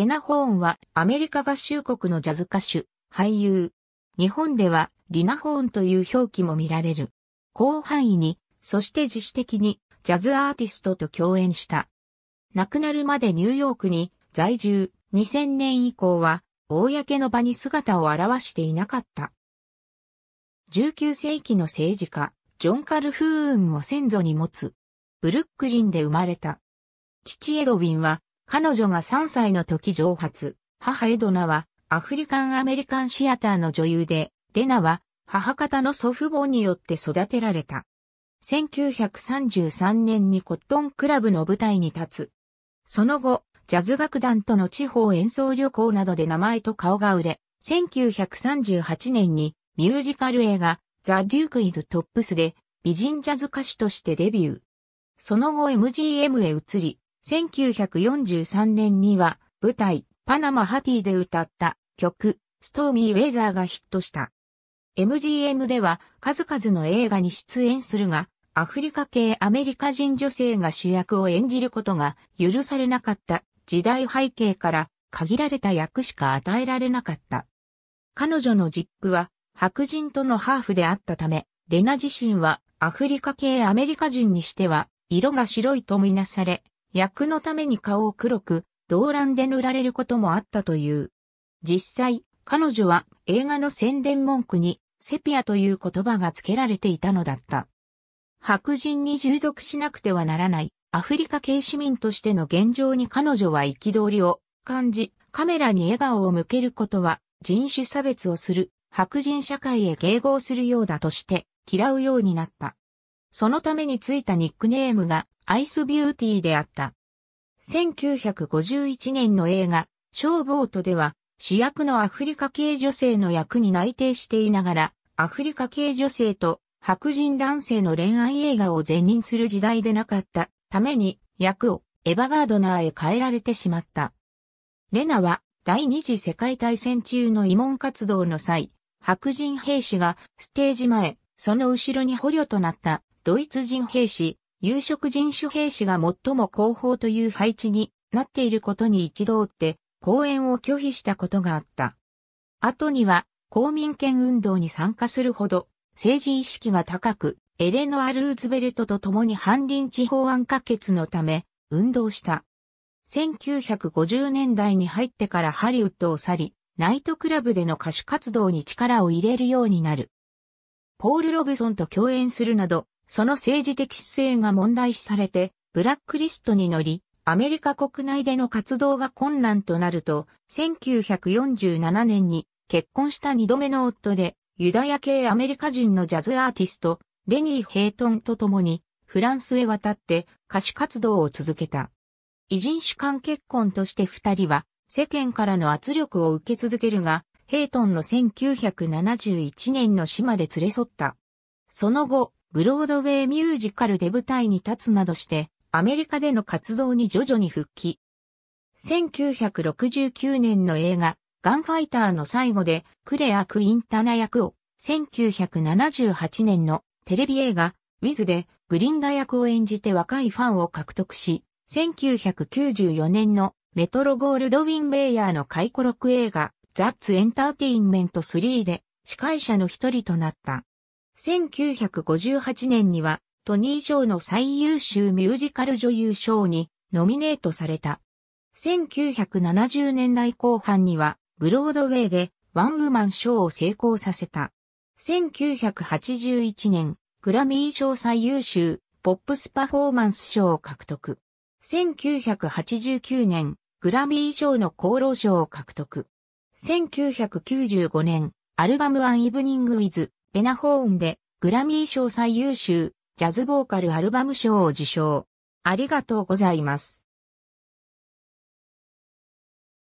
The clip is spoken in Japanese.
エナ・ホーンはアメリカ合衆国のジャズ歌手、俳優。日本ではリナ・ホーンという表記も見られる。広範囲に、そして自主的にジャズアーティストと共演した。亡くなるまでニューヨークに在住、2000年以降は、公の場に姿を現していなかった。19世紀の政治家、ジョン・カルフーンを先祖に持つ。ブルックリンで生まれた。父エドウィンは彼女が3歳の時蒸発。母エドナはアフリカンアメリカンシアターの女優で、レナは母方の祖父母によって育てられた。1933年にコットンクラブの舞台に立つ。その後、ジャズ楽団との地方演奏旅行などで名前と顔が売れ、1938年にミュージカル映画ザ・デューク・イズ・トップスで美人ジャズ歌手としてデビュー。その後 MGM へ移り、1943年には舞台パナマハティで歌った曲ストーミーウェザーがヒットした。MGM では数々の映画に出演するが、アフリカ系アメリカ人女性が主役を演じることが許されなかった時代背景から限られた役しか与えられなかった。彼女のジップは白人とのハーフであったため、レナ自身はアフリカ系アメリカ人にしては色が白いとみなされ、役のために顔を黒く、動乱で塗られることもあったという。実際、彼女は映画の宣伝文句に、セピアという言葉が付けられていたのだった。白人に従属しなくてはならないアフリカ系市民としての現状に彼女は憤りを感じ、カメラに笑顔を向けることは人種差別をする白人社会へ迎合するようだとして嫌うようになった。そのためについたニックネームがアイスビューティーであった。1951年の映画、ショーボートでは主役のアフリカ系女性の役に内定していながら、アフリカ系女性と白人男性の恋愛映画を全任する時代でなかったために役をエヴァガードナーへ変えられてしまった。レナは第二次世界大戦中の慰問活動の際、白人兵士がステージ前、その後ろに捕虜となったドイツ人兵士、有色人種兵士が最も後方という配置になっていることに憤って講演を拒否したことがあった。後には公民権運動に参加するほど政治意識が高く、エレノア・ルーズベルトと共に反臨地法案可決のため運動した。1950年代に入ってからハリウッドを去り、ナイトクラブでの歌手活動に力を入れるようになる。ポール・ロブソンと共演するなど、その政治的姿勢が問題視されて、ブラックリストに乗り、アメリカ国内での活動が困難となると、1947年に結婚した二度目の夫で、ユダヤ系アメリカ人のジャズアーティスト、レニー・ヘイトンと共に、フランスへ渡って歌手活動を続けた。異人種間結婚として二人は、世間からの圧力を受け続けるが、ヘイトンの1971年の死まで連れ添った。その後、ブロードウェイミュージカルで舞台に立つなどして、アメリカでの活動に徐々に復帰。1969年の映画、ガンファイターの最後で、クレア・クインタナ役を、1978年のテレビ映画、ウィズで、グリンダ役を演じて若いファンを獲得し、1994年のメトロゴールドウィン・ベイヤーの回顧録映画、ザッツ・エンターテインメント3で司会者の一人となった。1958年にはトニー賞の最優秀ミュージカル女優賞にノミネートされた。1970年代後半にはブロードウェイでワンウーマン賞を成功させた。1981年、グラミー賞最優秀ポップスパフォーマンス賞を獲得。1989年、グラミー賞の功労賞を獲得。1995年、アルバムアンイブニングウィズベナホーンでグラミー賞最優秀ジャズボーカルアルバム賞を受賞。ありがとうございます。